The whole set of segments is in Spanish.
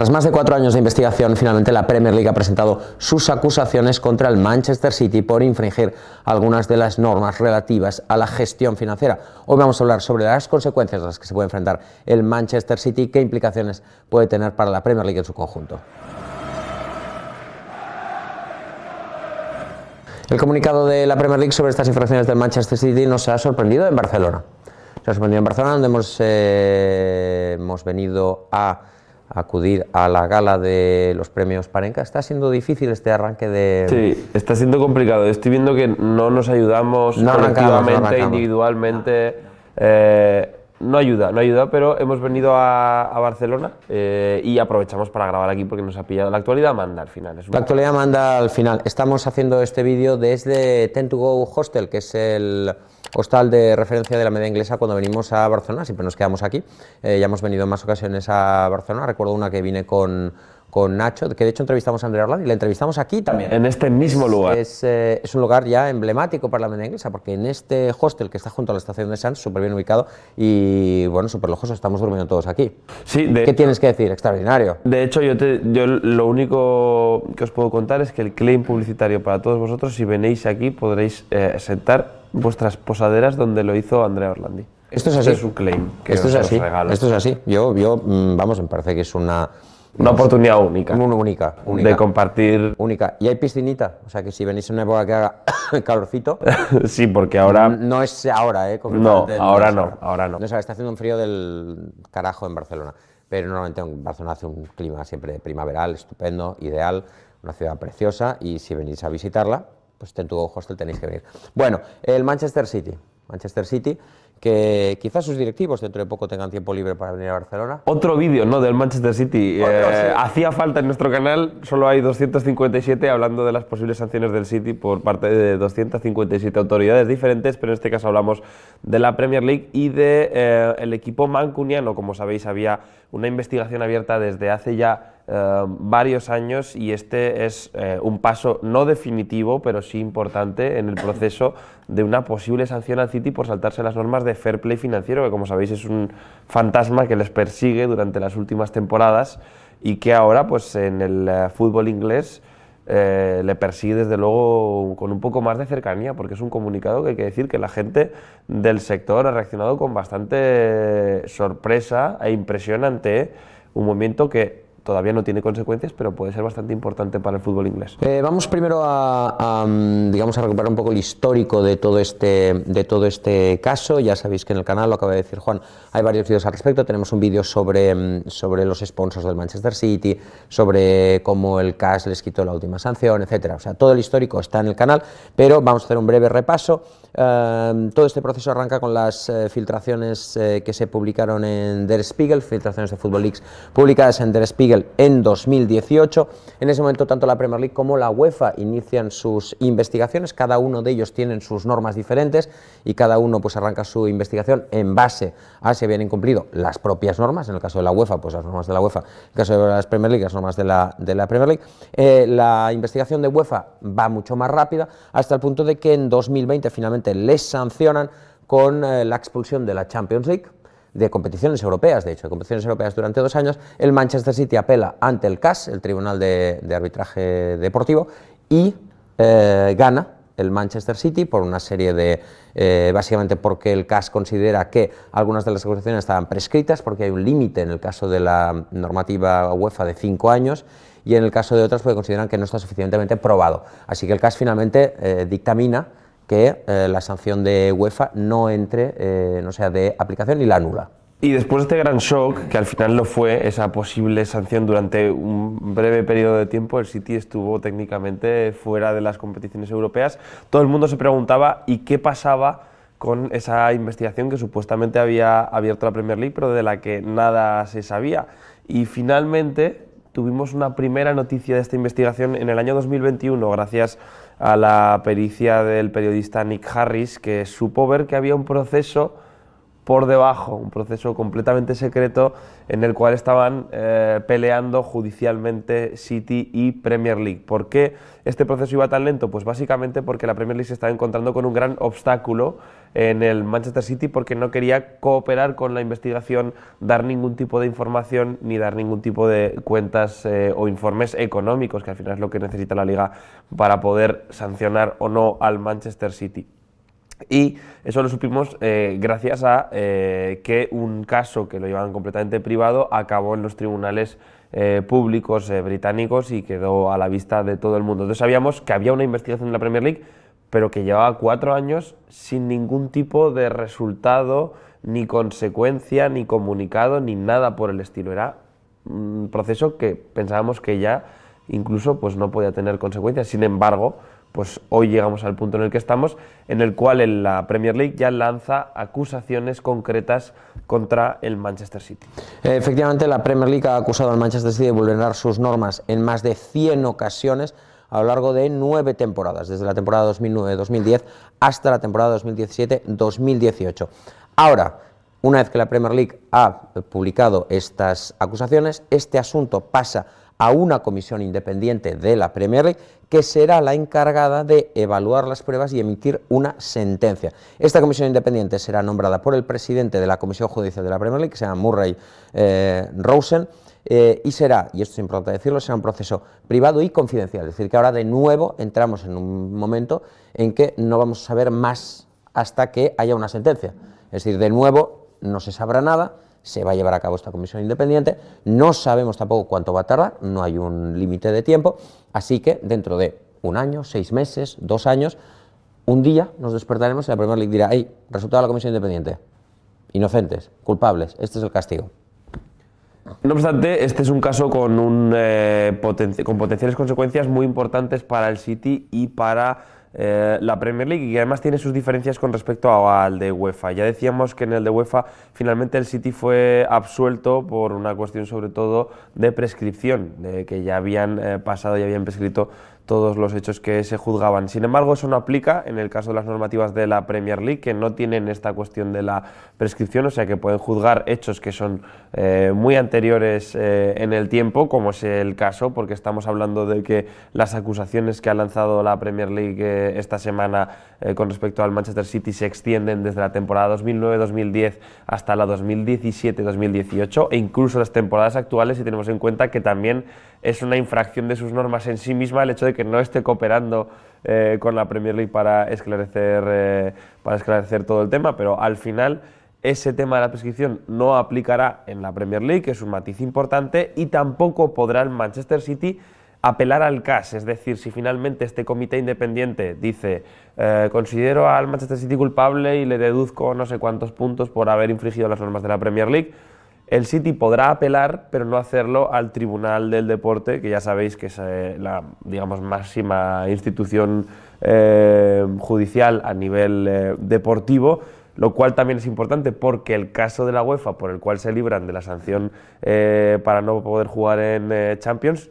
Tras más de cuatro años de investigación, finalmente la Premier League ha presentado sus acusaciones contra el Manchester City por infringir algunas de las normas relativas a la gestión financiera. Hoy vamos a hablar sobre las consecuencias a las que se puede enfrentar el Manchester City y qué implicaciones puede tener para la Premier League en su conjunto. El comunicado de la Premier League sobre estas infracciones del Manchester City nos ha sorprendido en Barcelona. Se ha sorprendido en Barcelona, donde hemos, eh, hemos venido a acudir a la gala de los premios Parenca. Está siendo difícil este arranque de... Sí, está siendo complicado. Estoy viendo que no nos ayudamos no colectivamente, individualmente. Eh, no ayuda, no ayuda, pero hemos venido a, Barcelona eh, y aprovechamos para grabar aquí porque nos ha pillado. La actualidad manda al final. La actualidad manda al final. Estamos haciendo este vídeo desde Ten to Go Hostel, que es el hostal de referencia de la media inglesa cuando venimos a Barcelona. Siempre nos quedamos aquí. Eh, ya hemos venido en más ocasiones a Barcelona. Recuerdo una que vine con con Nacho, que de hecho entrevistamos a Andrea Orlandi... y la entrevistamos aquí también. En este mismo lugar. Eh, es, un lugar ya emblemático para la media inglesa, porque en este hostel que está junto a la estación de San, súper bien ubicado y bueno, súper lojoso, estamos durmiendo todos aquí. Sí, ¿Qué tienes que decir? Extraordinario. De hecho, yo, lo único que os puedo contar es que el claim publicitario para todos vosotros, si venéis aquí, podréis eh, sentar vuestras posaderas donde lo hizo Andrea Orlandi. Esto es así. Este claim. Esto es así. Esto es así. Yo, yo, mm, vamos, me parece que es una una oportunidad única. Una única, De compartir. Única. Y hay piscinita. O sea que si venís en una época que haga calorcito. sí, porque ahora. No es ahora, ¿eh? No, ahora no, ahora no. está haciendo un frío del carajo en Barcelona. Pero normalmente en Barcelona hace un clima siempre primaveral, estupendo, ideal. Una ciudad preciosa. Y si venís a visitarla, pues ten tu ojo, hostel tenéis que venir. Bueno, el Manchester City. Manchester City que quizás sus directivos dentro de poco tengan tiempo libre para venir a Barcelona. Otro vídeo, ¿no? Del Manchester City. Eh, hacía falta en nuestro canal, solo hay 257 hablando de las posibles sanciones del City por parte de 257 autoridades diferentes, pero en este caso hablamos de la Premier League y de eh, el equipo mancuniano. Como sabéis, había una investigación abierta desde hace ya eh, varios años y este es eh, un paso no definitivo, pero sí importante en el proceso de una posible sanción al City por saltarse las normas de fair play financiero, que como sabéis es un fantasma que les persigue durante las últimas temporadas y que ahora pues en el eh, fútbol inglés le persigue desde luego con un poco más de cercanía, porque es un comunicado que hay que decir que la gente del sector ha reaccionado con bastante sorpresa e impresionante un movimiento que todavía no tiene consecuencias, pero puede ser bastante importante para el fútbol inglés. Eh, vamos primero a, mm, digamos, a recuperar un poco el histórico de todo, este, de todo este caso. Ya sabéis que en el canal, lo acaba de decir Juan, hay varios vídeos al respecto. Tenemos un vídeo sobre, mm, sobre los sponsors del Manchester City, sobre cómo el cash les quitó la última sanción, etcétera. O sea, todo el histórico está en el canal, pero vamos a hacer un breve repaso. Em, todo este proceso arranca con las eh, filtraciones eh, que se publicaron en Der Spiegel, filtraciones de Football leagues publicadas en Der Spiegel en 2018. En ese momento tanto la Premier League como la UEFA inician sus investigaciones, cada uno de ellos tienen sus normas diferentes y cada uno pues arranca su investigación en base a si habían incumplido las propias normas, en el caso de la UEFA pues las normas de la UEFA, en el caso de las Premier League las normas de la, de la Premier League. Eh, la investigación de UEFA va mucho más rápida hasta el punto de que en 2020 finalmente les sancionan con eh, la expulsión de la Champions League, de competiciones europeas, de hecho, de competiciones europeas durante dos años. El Manchester City apela ante el CAS, el Tribunal de, Arbitraje Deportivo, y eh, gana el Manchester City por una serie de, eh, básicamente porque el CAS considera que algunas de las acusaciones estaban prescritas, porque hay un límite en el caso de la normativa UEFA de cinco años y en el caso de otras porque consideran que no está suficientemente probado. Así que el CAS finalmente dictamina que eh, la sanción de UEFA no entre, eh, no sea de aplicación y la anula. Y después de este gran shock, que al final lo fue, esa posible sanción durante un breve periodo de tiempo, el City estuvo técnicamente fuera de las competiciones europeas. Todo el mundo se preguntaba, ¿y qué pasaba con esa investigación que supuestamente había abierto la Premier League, pero de la que nada se sabía? Y finalmente, tuvimos una primera noticia de esta investigación en el año 2021, gracias a la pericia del periodista Nick Harris, que supo ver que había un proceso por debajo, un proceso completamente secreto en el cual estaban eh, peleando judicialmente City y Premier League. ¿Por qué este proceso iba tan lento? Pues básicamente porque la Premier League se estaba encontrando con un gran obstáculo en el Manchester City porque no quería cooperar con la investigación, dar ningún tipo de información ni dar ningún tipo de cuentas eh, o informes económicos, que al final es lo que necesita la liga para poder sancionar o no al Manchester City. Y eso lo supimos eh, gracias a eh, que un caso que lo llevaban completamente privado acabó en los tribunales públicos británicos y quedó a la vista de todo el mundo. Entonces sabíamos que había una investigación en la Premier League, pero que llevaba cuatro años sin ningún tipo de resultado, ni consecuencia, ni comunicado, ni nada por el estilo. Era un proceso que pensábamos que ya incluso pues, no podía tener consecuencias. Sin embargo, pues hoy llegamos al punto en el que estamos, en el cual la Premier League ya lanza acusaciones concretas contra el Manchester City. Efectivamente, la Premier League ha acusado al Manchester City de vulnerar sus normas en más de 100 ocasiones a lo largo de nueve temporadas, desde la temporada 2009-2010 hasta la temporada 2017-2018. Ahora, una vez que la Premier League ha publicado estas acusaciones, este asunto pasa a una comisión independiente de la Premier League que será la encargada de evaluar las pruebas y emitir una sentencia. Esta comisión independiente será nombrada por el presidente de la Comisión Judicial de la Premier League, que se llama Murray eh, Rosen, eh, y será, y esto es importante decirlo, será un proceso privado y confidencial. Es decir, que ahora de nuevo entramos en un momento en que no vamos a saber más hasta que haya una sentencia. Es decir, de nuevo no se sabrá nada, se va a llevar a cabo esta comisión independiente, no sabemos tampoco cuánto va a tardar, no hay un límite de tiempo, así que dentro de un año, seis meses, dos años, un día nos despertaremos y la primera ley dirá, hey, resultado de la comisión independiente, inocentes, culpables, este es el castigo. No obstante, este es un caso con, un, eh, con potenciales consecuencias muy importantes para el City y para eh, la Premier League y además tiene sus diferencias con respecto al de UEFA. Ya decíamos que en el de UEFA finalmente el City fue absuelto por una cuestión sobre todo de prescripción, de que ya habían eh, pasado y habían prescrito todos los hechos que se juzgaban. Sin embargo, eso no aplica en el caso de las normativas de la Premier League, que no tienen esta cuestión de la prescripción, o sea que pueden juzgar hechos que son eh, muy anteriores eh, en el tiempo, como es el caso, porque estamos hablando de que las acusaciones que ha lanzado la Premier League eh, esta semana con respecto al Manchester City se extienden desde la temporada 2009-2010 hasta la 2017-2018 e incluso las temporadas actuales si tenemos en cuenta que también es una infracción de sus normas en sí misma el hecho de que no esté cooperando eh, con la Premier League para esclarecer, eh, para esclarecer todo el tema, pero al final ese tema de la prescripción no aplicará en la Premier League, que es un matiz importante, y tampoco podrá el Manchester City apelar al CAS, es decir, si finalmente este comité independiente dice eh, considero al Manchester City culpable y le deduzco no sé cuántos puntos por haber infringido las normas de la Premier League, el City podrá apelar, pero no hacerlo al Tribunal del Deporte, que ya sabéis que es eh, la digamos, máxima institución eh, judicial a nivel eh, deportivo, lo cual también es importante porque el caso de la UEFA, por el cual se libran de la sanción para no poder jugar en Champions,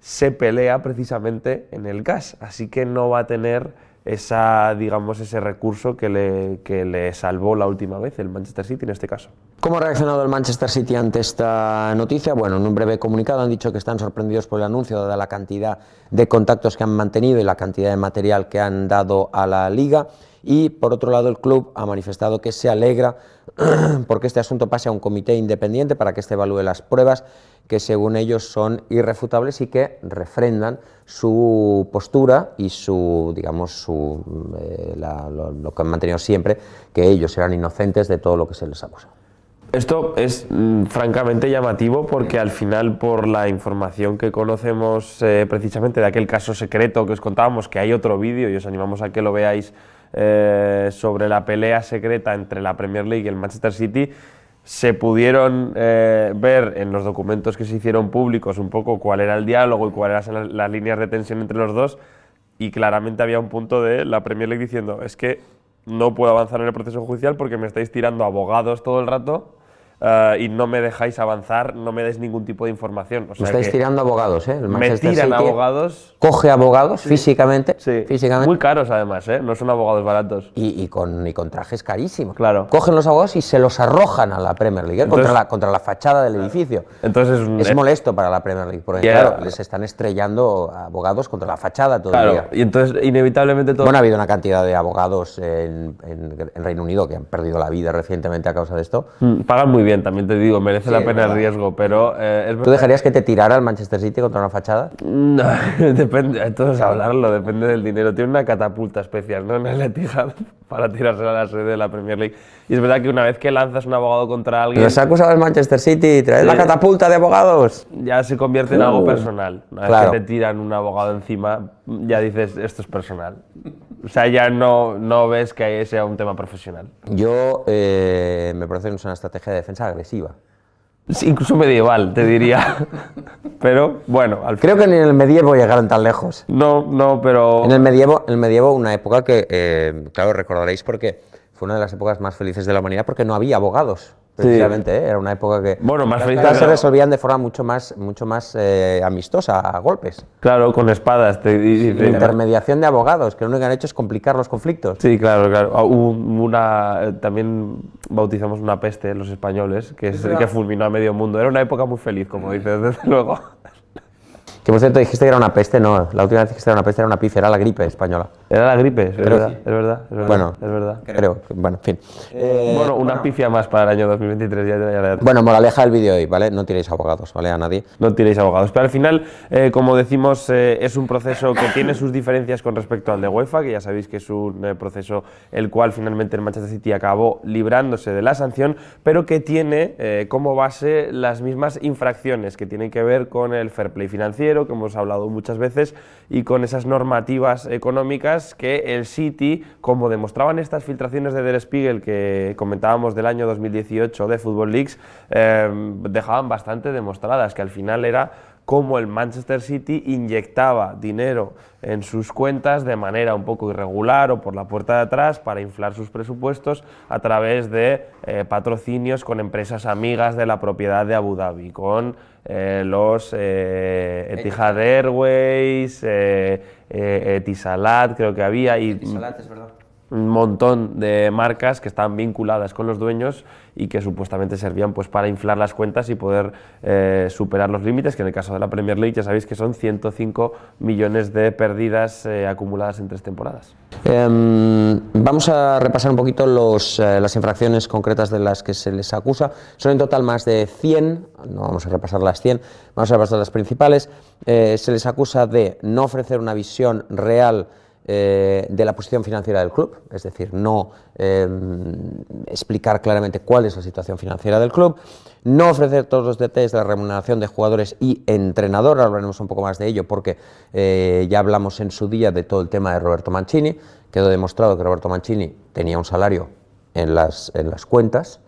se pelea precisamente en el CAS, así que no va a tener esa, digamos, ese recurso que le, que le salvó la última vez, el Manchester City en este caso. ¿Cómo ha reaccionado el Manchester City ante esta noticia? Bueno, en un breve comunicado han dicho que están sorprendidos por el anuncio, dada la cantidad de contactos que han mantenido y la cantidad de material que han dado a la liga. Y por otro lado, el club ha manifestado que se alegra porque este asunto pase a un comité independiente para que este evalúe las pruebas que según ellos son irrefutables y que refrendan su postura y su, digamos, su, eh, lo, que han mantenido siempre, que ellos eran inocentes de todo lo que se les acusa. Esto es mm, francamente llamativo porque al final por la información que conocemos eh, precisamente de aquel caso secreto que os contábamos, que hay otro vídeo y os animamos a que lo veáis eh, sobre la pelea secreta entre la Premier League y el Manchester City, se pudieron eh, ver en los documentos que se hicieron públicos un poco cuál era el diálogo y cuáles eran las, las, líneas de tensión entre los dos y claramente había un punto de la Premier League diciendo es que no puedo avanzar en el proceso judicial porque me estáis tirando abogados todo el rato eh, y no me dejáis avanzar, no me des ningún tipo de información. O estáis tirando abogados, ¿eh? me tiran abogados. Coge abogados físicamente, Muy caros además, ¿eh? No son abogados baratos. Y, y, con, y con trajes carísimos. Claro. Cogen los abogados y se los arrojan a la Premier League, ¿eh? contra, la, contra la fachada del edificio. Entonces es, es, molesto para la Premier League, porque claro, les están estrellando abogados contra la fachada todo el día. Y entonces inevitablemente todo... Bueno, ha habido una cantidad de abogados en, en, Reino Unido que han perdido la vida recientemente a causa de esto. Mm, pagan muy también te digo, merece la pena el riesgo, pero... Eh, ¿Tú dejarías que te tirara el Manchester City contra una fachada? No, depende, entonces hablarlo, depende del dinero. Tiene una catapulta especial, ¿no? En el para tirarse a la sede de la Premier League. Y es verdad que una vez que lanzas un abogado contra alguien... se ha acusado el Manchester City, traes la catapulta de abogados. Ya se convierte en algo uh. personal. Una vez que te tiran un abogado encima, ya dices, esto es personal. O sea, ya no, no ves que sea un tema profesional. Yo eh, me parece que es una estrategia de defensa agresiva. incluso medieval, te diría. pero bueno, Creo que ni en el medievo llegaron tan lejos. No, no, pero... En el medievo, el medievo una época que, eh, claro, recordaréis porque fue una de las épocas más felices de la humanidad porque no había abogados precisamente, ¿eh? era una época que bueno, más se resolvían de forma mucho más, mucho más eh, amistosa, a golpes. Claro, con espadas. Te, intermediación de abogados, que lo único que han hecho es complicar los conflictos. Sí, claro, claro. Ah, una, eh, también bautizamos una peste los españoles, que, que fulminó a medio mundo. Era una época muy feliz, como dices, desde luego. Que por cierto dijiste que era una peste, no, la última vez que dijiste que era una peste era una era la gripe española. Era la gripe, es, verdad, es verdad, es verdad, Bueno, es verdad. Creo, bueno, en fin. Eh, eh, bueno, una pifia más para el año 2023. Ya, ya, Bueno, moraleja el vídeo hoy, ¿vale? No tiréis abogados, ¿vale? A nadie. No tiréis abogados. Pero al final, eh, como decimos, es un proceso que tiene sus diferencias con respecto al de UEFA, que ya sabéis que es un proceso el cual finalmente el Manchester City acabó librándose de la sanción, pero que tiene como base las mismas infracciones que tienen que ver con el fair play financiero, que hemos hablado muchas veces, y con esas normativas económicas que el City, como demostraban estas filtraciones de Der Spiegel que comentábamos del año 2018 de Football Leagues, eh, dejaban bastante demostradas, que al final era cómo el Manchester City inyectaba dinero en sus cuentas de manera un poco irregular o por la puerta de atrás para inflar sus presupuestos a través de eh, patrocinios con empresas amigas de la propiedad de Abu Dhabi, con eh, los eh, Etihad Airways, Etisalat creo que había y es verdad un montón de marcas que están vinculadas con los dueños y que supuestamente servían pues para inflar las cuentas y poder eh, superar los límites, que en el caso de la Premier League ya sabéis que son 105 millones de pérdidas eh, acumuladas en tres temporadas. Em, vamos a repasar un poquito los, eh, las infracciones concretas de las que se les acusa. Son en total más de 100, no vamos a repasar las 100, vamos a repasar las principales. se les acusa de no ofrecer una visión real eh, de la posición financiera del club, es decir, no eh, explicar claramente cuál es la situación financiera del club, no ofrecer todos los detalles de la remuneración de jugadores y entrenador, hablaremos un poco más de ello porque eh, ya hablamos en su día de todo el tema de Roberto Mancini, quedó demostrado que Roberto Mancini tenía un salario en las, en las cuentas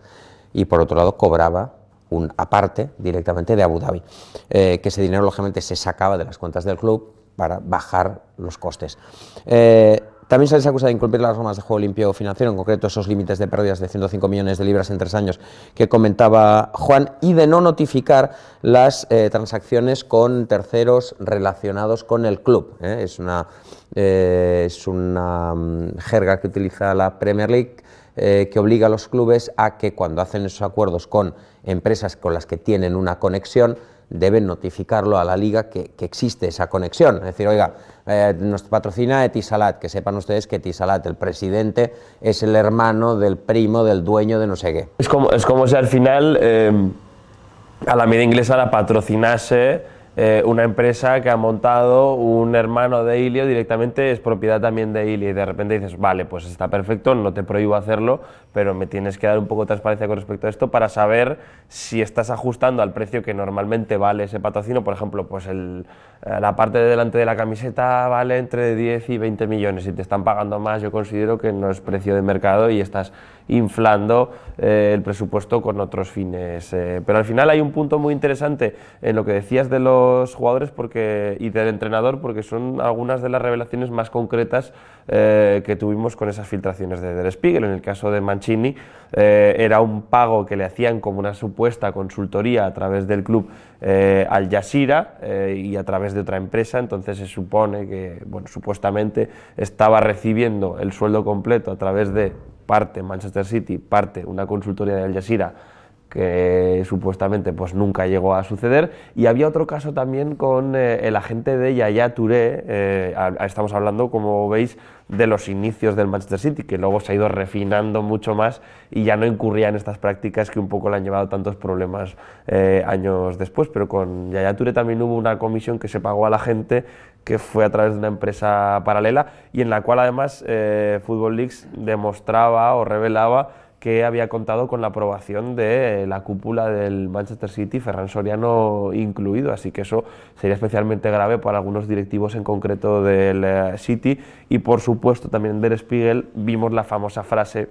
y por otro lado cobraba un aparte directamente de Abu Dhabi, que ese dinero lógicamente se sacaba de las cuentas del club para bajar los costes. Eh, también se les acusa de incumplir las normas de juego limpio financiero, en concreto esos límites de pérdidas de 105 millones de libras en tres años que comentaba Juan, y de no notificar las eh, transacciones con terceros relacionados con el club. ¿eh? Es, una, es una mm, jerga que utiliza la Premier League que obliga a los clubes a que cuando hacen esos acuerdos con empresas con las que tienen una conexión, deben notificarlo a la liga que, existe esa conexión. Es decir, oiga, eh, nos patrocina Etisalat, que sepan ustedes que Etisalat, el presidente, es el hermano del primo, del dueño de no sé qué. Es como, si al final eh, a la media inglesa la patrocinase eh, una empresa que ha montado un hermano de Ilio directamente es propiedad también de Ilio y de repente dices, vale, pues está perfecto, no te prohíbo hacerlo, pero me tienes que dar un poco de transparencia con respecto a esto para saber si estás ajustando al precio que normalmente vale ese patrocino, por ejemplo, pues el, eh, la parte de delante de la camiseta vale entre 10 y 20 millones, si te están pagando más yo considero que no es precio de mercado y estás inflando eh, el presupuesto con otros fines. Eh. pero al final hay un punto muy interesante en lo que decías de los jugadores porque, y del entrenador, porque son algunas de las revelaciones más concretas eh, que tuvimos con esas filtraciones de Der Spiegel. En el caso de Mancini, era un pago que le hacían como una supuesta consultoría a través del club al Jazeera y a través de otra empresa, entonces se supone que, bueno, supuestamente estaba recibiendo el sueldo completo a través de parte Manchester City, parte una consultoría de Al Jazeera, que supuestamente pues nunca llegó a suceder y había otro caso también con eh, el agente de Yaya Touré eh, estamos hablando como veis de los inicios del Manchester City que luego se ha ido refinando mucho más y ya no incurría en estas prácticas que un poco le han llevado tantos problemas eh, años después pero con Yaya Touré también hubo una comisión que se pagó a la gente que fue a través de una empresa paralela y en la cual además Football Leagues demostraba o revelaba que había contado con la aprobación de la cúpula del Manchester City, Ferran Soriano incluido, así que eso sería especialmente grave para algunos directivos en concreto del eh, City y por supuesto también en Der Spiegel vimos la famosa frase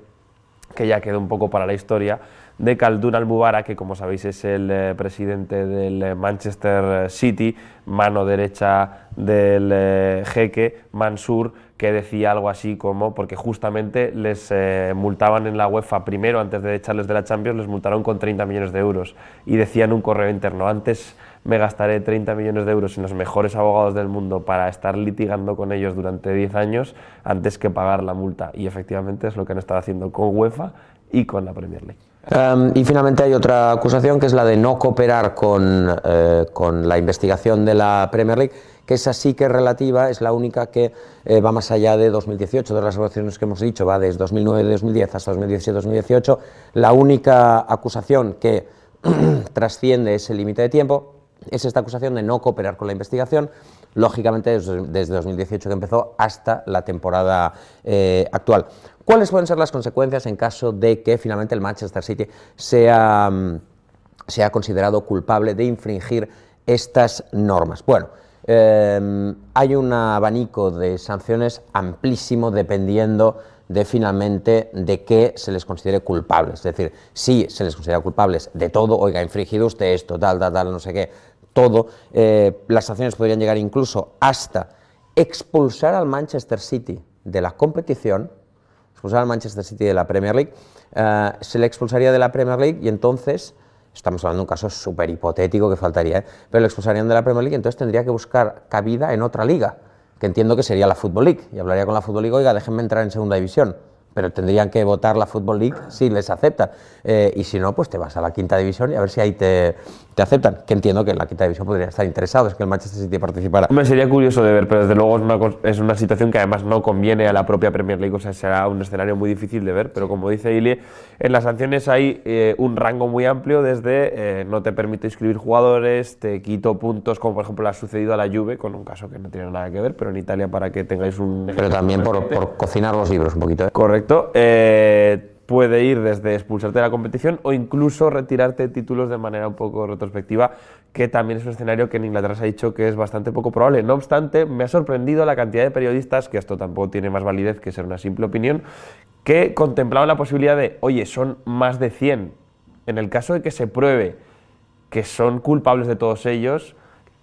que ya quedó un poco para la historia, de Khaldun al que como sabéis es el eh, presidente del eh, Manchester City, mano derecha del jeque Mansur, que decía algo así como, porque justamente les eh, multaban en la UEFA primero, antes de echarles de la Champions, les multaron con 30 millones de euros. Y decían un correo interno, antes me gastaré 30 millones de euros en los mejores abogados del mundo para estar litigando con ellos durante 10 años antes que pagar la multa. Y efectivamente es lo que han estado haciendo con UEFA y con la Premier League. Em, y finalmente hay otra acusación que es la de no cooperar con, eh, con la investigación de la Premier League que esa sí que es relativa, es la única que eh, va más allá de 2018, de las evaluaciones que hemos dicho, va desde 2009-2010 hasta 2017-2018, la única acusación que trasciende ese límite de tiempo es esta acusación de no cooperar con la investigación, lógicamente desde 2018 que empezó hasta la temporada eh, actual. ¿Cuáles pueden ser las consecuencias en caso de que finalmente el Manchester City sea, mm, sea considerado culpable de infringir estas normas? Bueno, Em, hay un abanico de sanciones amplísimo dependiendo de finalmente de qué se les considere culpables. Es decir, si se les considera culpables de todo, oiga, ha infringido usted esto, tal, tal, tal, no sé qué, todo, eh, las sanciones podrían llegar incluso hasta expulsar al Manchester City de la competición, expulsar al Manchester City de la Premier League, eh, se le expulsaría de la Premier League y entonces Estamos hablando de un caso súper hipotético que faltaría, ¿eh? pero lo expulsarían de la Premier League, entonces tendría que buscar cabida en otra liga, que entiendo que sería la Football League. Y hablaría con la Football League, oiga, déjenme entrar en segunda división pero tendrían que votar la Football League si les aceptan. Eh, y si no, pues te vas a la quinta división y a ver si ahí te, te aceptan. Que entiendo que en la quinta división podrían estar interesados que el Manchester City participara. Me sería curioso de ver, pero desde luego es una, es una situación que además no conviene a la propia Premier League, o sea, será un escenario muy difícil de ver. Pero como dice Ilie, en las sanciones hay eh, un rango muy amplio desde eh, no te permite inscribir jugadores, te quito puntos, como por ejemplo ha sucedido a la Juve, con un caso que no tiene nada que ver, pero en Italia para que tengáis un... Pero también por, por cocinar los libros un poquito. Correcto. Eh, puede ir desde expulsarte de la competición o incluso retirarte títulos de manera un poco retrospectiva, que también es un escenario que en Inglaterra se ha dicho que es bastante poco probable. No obstante, me ha sorprendido la cantidad de periodistas, que esto tampoco tiene más validez que ser una simple opinión, que contemplaban la posibilidad de, oye, son más de 100. En el caso de que se pruebe que son culpables de todos ellos,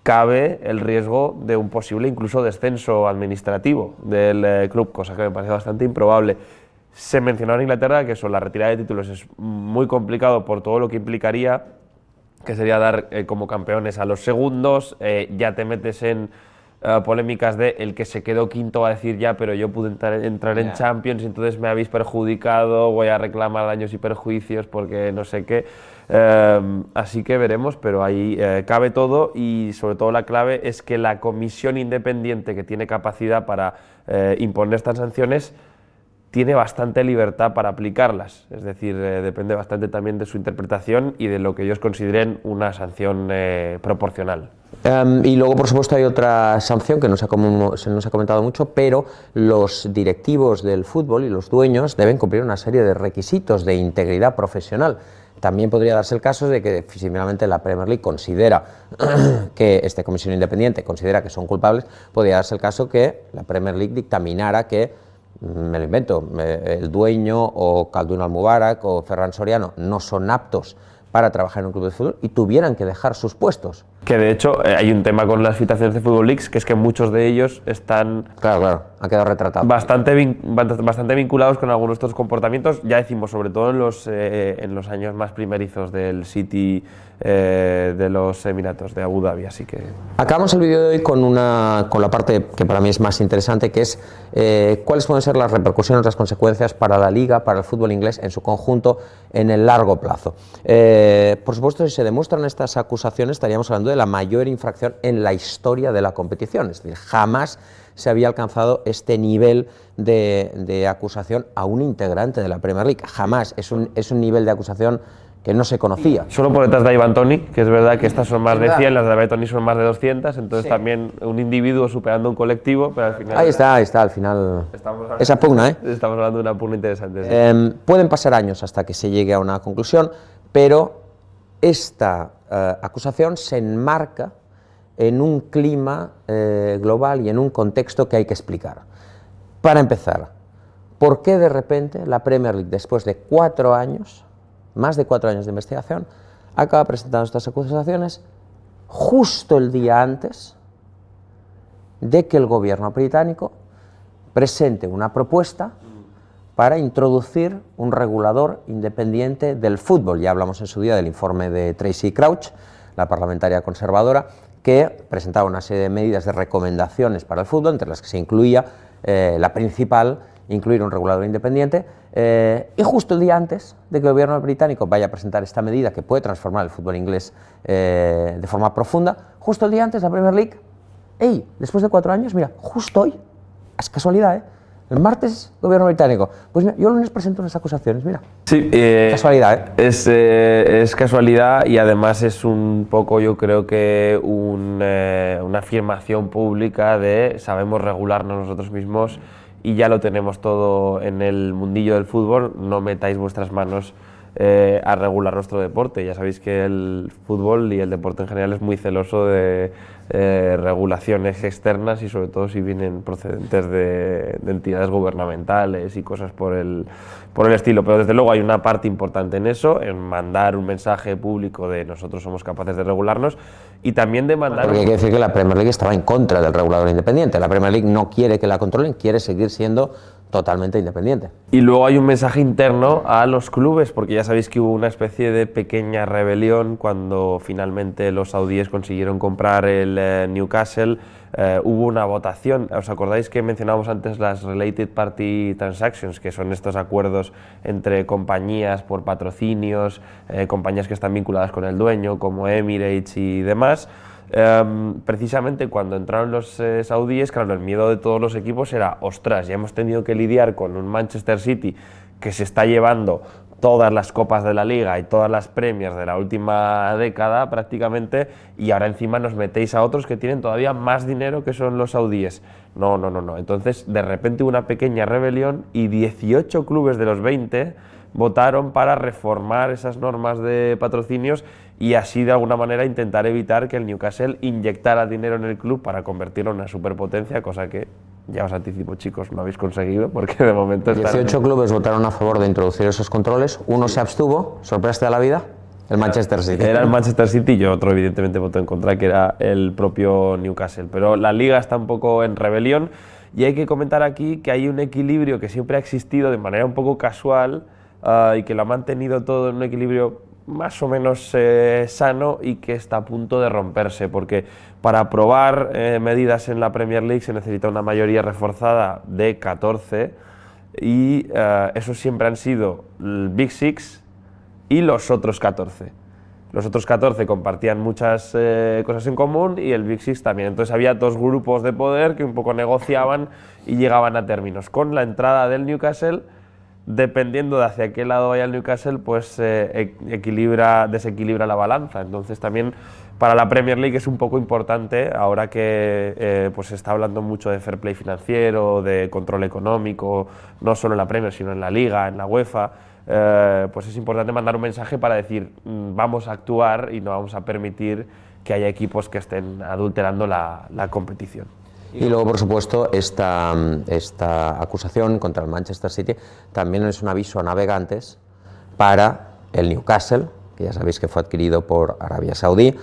cabe el riesgo de un posible incluso descenso administrativo del eh, club, cosa que me parece bastante improbable. Se mencionó en Inglaterra que eso, la retirada de títulos es muy complicado por todo lo que implicaría, que sería dar eh, como campeones a los segundos, eh, ya te metes en eh, polémicas de el que se quedó quinto va a decir ya, pero yo pude entrar, en Champions, y entonces me habéis perjudicado, voy a reclamar daños y perjuicios porque no sé qué. Em, así que veremos, pero ahí cabe todo y sobre todo la clave es que la comisión independiente que tiene capacidad para imponer estas sanciones tiene bastante libertad para aplicarlas, es decir, eh, depende bastante también de su interpretación y de lo que ellos consideren una sanción eh, proporcional. Em, y luego, por supuesto, hay otra sanción que no se, nos ha comentado mucho, pero los directivos del fútbol y los dueños deben cumplir una serie de requisitos de integridad profesional. También podría darse el caso de que finalmente la Premier League considera que este comisión independiente considera que son culpables, podría darse el caso que la Premier League dictaminara que me lo invento, el dueño o Calduno Almubarak o Ferran Soriano no son aptos para trabajar en un club de fútbol y tuvieran que dejar sus puestos. Que de hecho eh, hay un tema con las citaciones de Football Leaks, que es que muchos de ellos están. Claro, claro, ha quedado retratado. Bastante, bastante vinculados con algunos de estos comportamientos, ya decimos, sobre todo en los, eh, en los años más primerizos del City eh, de los Emiratos de Abu Dhabi, así que. Acabamos el vídeo de hoy con, una, con la parte que para mí es más interesante, que es cuáles pueden ser las repercusiones, las consecuencias para la liga, para el fútbol inglés en su conjunto en el largo plazo. por supuesto, si se demuestran estas acusaciones, estaríamos hablando de la mayor infracción en la historia de la competición. Es decir, jamás se había alcanzado este nivel de, acusación a un integrante de la Premier League. Jamás. Es un, es un nivel de acusación que no se conocía. Solo por detrás de Ivan Tony que es verdad que estas son más de 100, las de Ivan Toni son más de 200, entonces también un individuo superando un colectivo, pero al final... Ahí está, ahí está, al final... esa pugna, ¿eh? Estamos hablando de una pugna interesante. Em, pueden pasar años hasta que se llegue a una conclusión, pero esta eh, acusación se enmarca en un clima eh, global y en un contexto que hay que explicar. Para empezar, ¿por qué de repente la Premier League, después de cuatro años, más de cuatro años de investigación, acaba presentando estas acusaciones justo el día antes de que el gobierno británico presente una propuesta para introducir un regulador independiente del fútbol. Ya hablamos en su día del informe de Tracy Crouch, la parlamentaria conservadora, que presentaba una serie de medidas de recomendaciones para el fútbol, entre las que se incluía eh, la principal, incluir un regulador independiente. Eh, y justo el día antes de que el gobierno británico vaya a presentar esta medida que puede transformar el fútbol inglés eh, de forma profunda, justo el día antes de la Premier League, ¡Hey! Después de cuatro años, mira, justo hoy, es casualidad, ¿eh? El martes, gobierno británico. Pues yo el lunes presento unas acusaciones, mira. Sí, eh, casualidad, ¿eh? Eh, Es, casualidad y además es un poco, yo creo que, una afirmación pública de sabemos regularnos nosotros mismos y ya lo tenemos todo en el mundillo del fútbol, no metáis vuestras manos eh, a regular nuestro deporte. Ya sabéis que el fútbol y el deporte en general es muy celoso de eh, regulaciones externas y sobre todo si vienen procedentes de, entidades gubernamentales y cosas por el, por el estilo. Pero desde luego hay una parte importante en eso, en mandar un mensaje público de nosotros somos capaces de regularnos y también de mandar... Porque hay que decir que la Premier League estaba en contra del regulador independiente. La Premier League no quiere que la controlen, quiere seguir siendo totalmente independiente. Y luego hay un mensaje interno a los clubes, porque ya sabéis que hubo una especie de pequeña rebelión cuando finalmente los saudíes consiguieron comprar el eh, Newcastle. Eh, hubo una votación. ¿Os acordáis que mencionábamos antes las Related Party Transactions, que son estos acuerdos entre compañías por patrocinios, eh, compañías que están vinculadas con el dueño, como Emirates y demás? Em, precisamente cuando entraron los eh, saudíes, claro, el miedo de todos los equipos era, ostras, ya hemos tenido que lidiar con un Manchester City que se está llevando todas las copas de la liga y todas las premias de la última década prácticamente y ahora encima nos metéis a otros que tienen todavía más dinero que son los saudíes. No, no, no, no. Entonces de repente una pequeña rebelión y 18 clubes de los 20 votaron para reformar esas normas de patrocinios y así de alguna manera intentar evitar que el Newcastle inyectara dinero en el club para convertirlo en una superpotencia, cosa que ya os anticipo chicos, no habéis conseguido porque de momento... 18 clubes votaron a favor de introducir esos controles, uno se abstuvo, sorpresa de la vida, el Manchester City. Era el Manchester City y otro, evidentemente, votó en contra, que era el propio Newcastle. Pero la liga está un poco en rebelión y hay que comentar aquí que hay un equilibrio que siempre ha existido de manera un poco casual Ah, y que lo ha mantenido todo en un equilibrio más o menos eh, sano y que está a punto de romperse, porque para aprobar eh, medidas en la Premier League se necesita una mayoría reforzada de 14 y eh, eso siempre han sido el Big Six y los otros 14. Los otros 14 compartían muchas cosas en común y el Big Six también. Entonces había dos grupos de poder que un poco negociaban y llegaban a términos. Con la entrada del Newcastle dependiendo de hacia qué lado vaya el Newcastle, pues eh, desequilibra la balanza. Entonces también para la Premier League es un poco importante, ahora que eh, pues, se está hablando mucho de fair play financiero, de control económico, no solo en la Premier, sino en la Liga, en la UEFA, eh, pues es importante mandar un mensaje para decir mm, vamos a actuar y no vamos a permitir que haya equipos que estén adulterando la competición. Y luego, por supuesto, esta, esta acusación contra el Manchester City también es un aviso a navegantes para el Newcastle, que ya sabéis que fue adquirido por Arabia Saudí,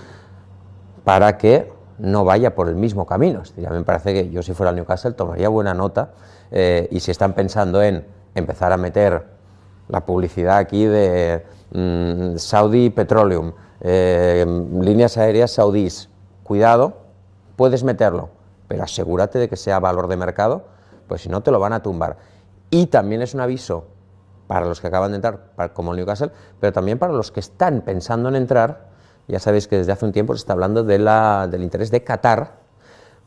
para que no vaya por el mismo camino. Es decir, a mí me parece que yo si fuera al Newcastle tomaría buena nota eh, y si están pensando en empezar a meter la publicidad aquí de mm, Saudi Petroleum, eh, mm, líneas aéreas saudíes, cuidado, puedes meterlo, pero asegúrate de que sea valor de mercado, pues si no te lo van a tumbar. Y también es un aviso para los que acaban de entrar, como el Newcastle, pero también para los que están pensando en entrar, ya sabéis que desde hace un tiempo se está hablando del interés de Qatar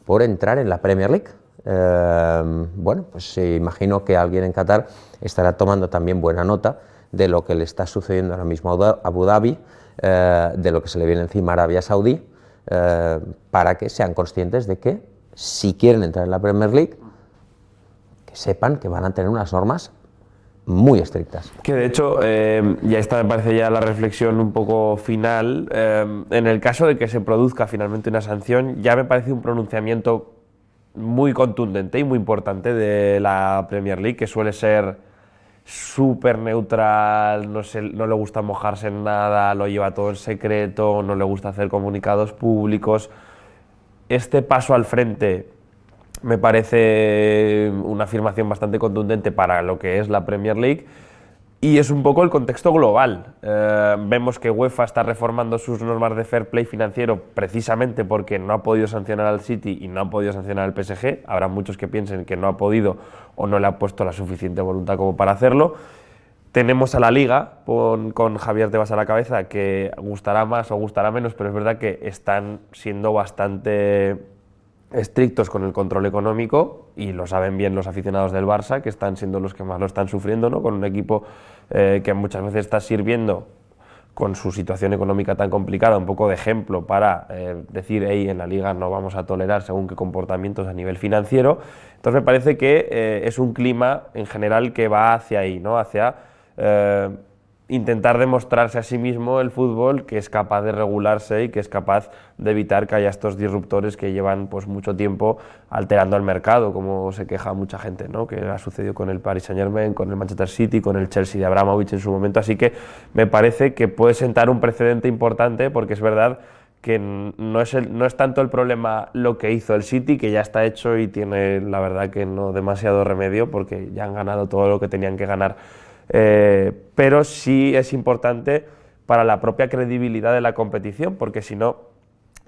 por entrar en la Premier League. Em, bueno, pues imagino que alguien en Qatar estará tomando también buena nota de lo que le está sucediendo ahora mismo a Abu Dhabi, eh, de lo que se le viene encima a Arabia Saudí, eh, para que sean conscientes de que si quieren entrar en la Premier League, que sepan que van a tener unas normas muy estrictas. Que de hecho, eh, ya esta me parece ya la reflexión un poco final, eh, en el caso de que se produzca finalmente una sanción, ya me parece un pronunciamiento muy contundente y muy importante de la Premier League, que suele ser súper neutral, no, no le gusta mojarse en nada, lo lleva todo en secreto, no le gusta hacer comunicados públicos este paso al frente me parece una afirmación bastante contundente para lo que es la Premier League. Y es un poco el contexto global. Eh, vemos que UEFA está reformando sus normas de fair play financiero precisamente porque no ha podido sancionar al City y no ha podido sancionar al PSG. Habrá muchos que piensen que no ha podido o no le ha puesto la suficiente voluntad como para hacerlo. Tenemos a la Liga con, Javier Tebas a la cabeza, que gustará más o gustará menos, pero es verdad que están siendo bastante estrictos con el control económico y lo saben bien los aficionados del Barça, que están siendo los que más lo están sufriendo, ¿no? con un equipo eh, que muchas veces está sirviendo con su situación económica tan complicada, un poco de ejemplo para eh, decir, hey, en la liga no vamos a tolerar según qué comportamientos a nivel financiero. Entonces me parece que eh, es un clima en general que va hacia ahí, ¿no? hacia eh, intentar demostrarse a sí mismo el fútbol que es capaz de regularse y que es capaz de evitar que haya estos disruptores que llevan pues mucho tiempo alterando el mercado, como se queja mucha gente, ¿no? que ha sucedido con el Paris Saint-Germain, con el Manchester City, con el Chelsea de Abramovich en su momento, así que me parece que puede sentar un precedente importante porque es verdad que no es, no es tanto el problema lo que hizo el City, que ya está hecho y tiene la verdad que no demasiado remedio porque ya han ganado todo lo que tenían que ganar eh, pero sí es importante para la propia credibilidad de la competición, porque si no,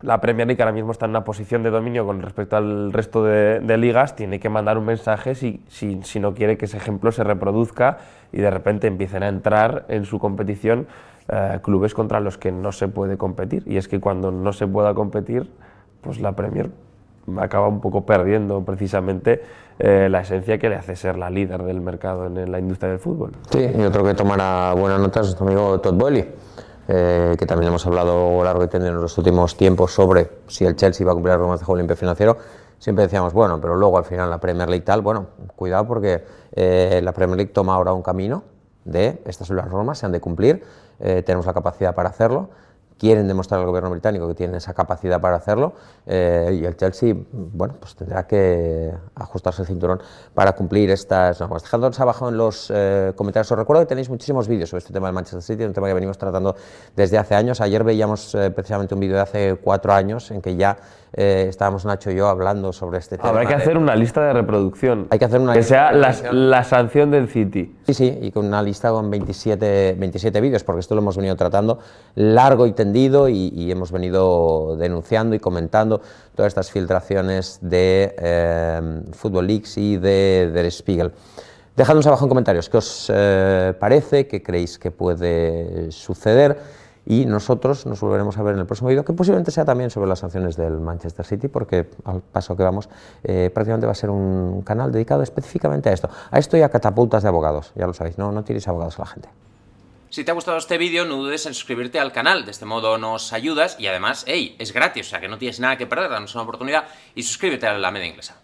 la Premier League ahora mismo está en una posición de dominio con respecto al resto de, ligas, tiene que mandar un mensaje si, si, no quiere que ese ejemplo se reproduzca y de repente empiecen a entrar en su competición eh, clubes contra los que no se puede competir. Y es que cuando no se pueda competir, pues la Premier acaba un poco perdiendo precisamente eh, la esencia que le hace ser la líder del mercado en, la industria del fútbol. Sí, y otro que tomará buenas notas nuestro amigo Todd Boehly, eh, que también hemos hablado largo y tendido en los últimos tiempos sobre si el Chelsea va a cumplir las de juego limpio financiero. Siempre decíamos, bueno, pero luego al final la Premier League tal, bueno, cuidado porque eh, la Premier League toma ahora un camino de estas son las normas, se han de cumplir, tenemos la capacidad para hacerlo quieren demostrar al gobierno británico que tienen esa capacidad para hacerlo eh, y el Chelsea bueno, pues tendrá que ajustarse el cinturón para cumplir estas normas. Dejadnos abajo en los eh, comentarios. Os recuerdo que tenéis muchísimos vídeos sobre este tema del Manchester City, un tema que venimos tratando desde hace años. Ayer veíamos eh, precisamente un vídeo de hace cuatro años en que ya eh, estábamos Nacho y yo hablando sobre este tema. Habrá que hacer una lista de reproducción. Hay que hacer una Que sea la, sanción del City. Sí, sí, y con una lista con 27, 27 vídeos, porque esto lo hemos venido tratando largo y tendido y, hemos venido denunciando y comentando todas estas filtraciones de eh, Football Leaks y de, de Spiegel. Dejadnos abajo en comentarios qué os eh, parece, qué creéis que puede suceder y nosotros nos volveremos a ver en el próximo vídeo, que posiblemente sea también sobre las sanciones del Manchester City, porque al paso que vamos, eh, prácticamente va a ser un canal dedicado específicamente a esto. A esto y a catapultas de abogados, ya lo sabéis, no, no tiréis abogados a la gente. Si te ha gustado este vídeo, no dudes en suscribirte al canal, de este modo nos ayudas y además, hey, es gratis, o sea que no tienes nada que perder, danos una oportunidad y suscríbete a la media inglesa.